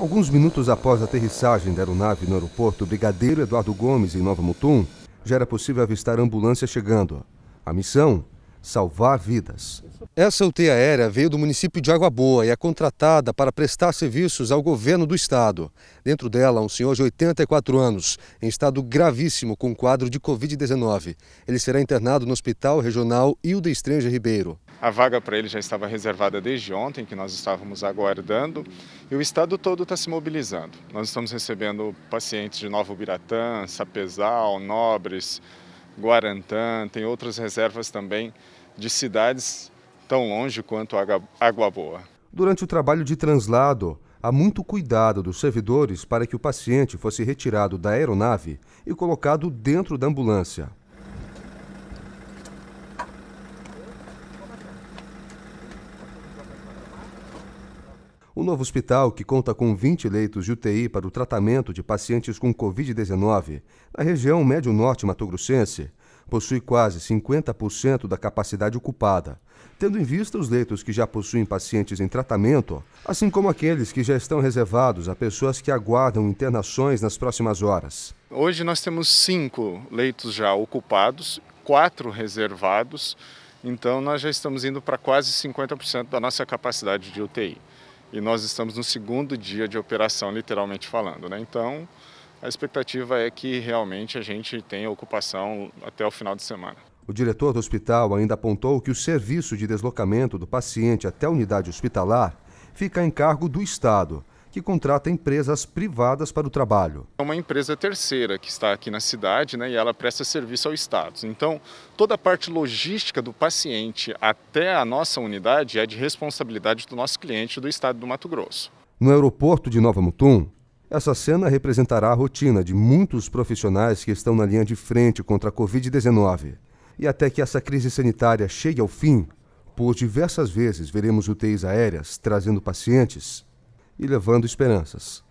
Alguns minutos após a aterrissagem da aeronave no aeroporto Brigadeiro Eduardo Gomes, em Nova Mutum, já era possível avistar a ambulância chegando. A missão? Salvar vidas. Essa UTI aérea veio do município de Água Boa e é contratada para prestar serviços ao governo do estado. Dentro dela, um senhor de 84 anos, em estado gravíssimo com quadro de Covid-19. Ele será internado no Hospital Regional Hilda Estranja Ribeiro. A vaga para ele já estava reservada desde ontem, que nós estávamos aguardando, e o estado todo está se mobilizando. Nós estamos recebendo pacientes de Nova Ubiratã, Sapezal, Nobres, Guarantã, tem outras reservas também de cidades tão longe quanto Água Boa. Durante o trabalho de translado, há muito cuidado dos servidores para que o paciente fosse retirado da aeronave e colocado dentro da ambulância. O novo hospital, que conta com 20 leitos de UTI para o tratamento de pacientes com Covid-19 na região médio-norte matogrossense, possui quase 50% da capacidade ocupada, tendo em vista os leitos que já possuem pacientes em tratamento, assim como aqueles que já estão reservados a pessoas que aguardam internações nas próximas horas. Hoje nós temos cinco leitos já ocupados, quatro reservados, então nós já estamos indo para quase 50% da nossa capacidade de UTI e nós estamos no segundo dia de operação, literalmente falando. Né? Então, a expectativa é que realmente a gente tenha ocupação até o final de semana. O diretor do hospital ainda apontou que o serviço de deslocamento do paciente até a unidade hospitalar fica em cargo do Estado que contrata empresas privadas para o trabalho. É uma empresa terceira que está aqui na cidade né, e ela presta serviço ao Estado. Então, toda a parte logística do paciente até a nossa unidade é de responsabilidade do nosso cliente do Estado do Mato Grosso. No aeroporto de Nova Mutum, essa cena representará a rotina de muitos profissionais que estão na linha de frente contra a Covid-19. E até que essa crise sanitária chegue ao fim, por diversas vezes veremos UTIs aéreas trazendo pacientes e levando esperanças.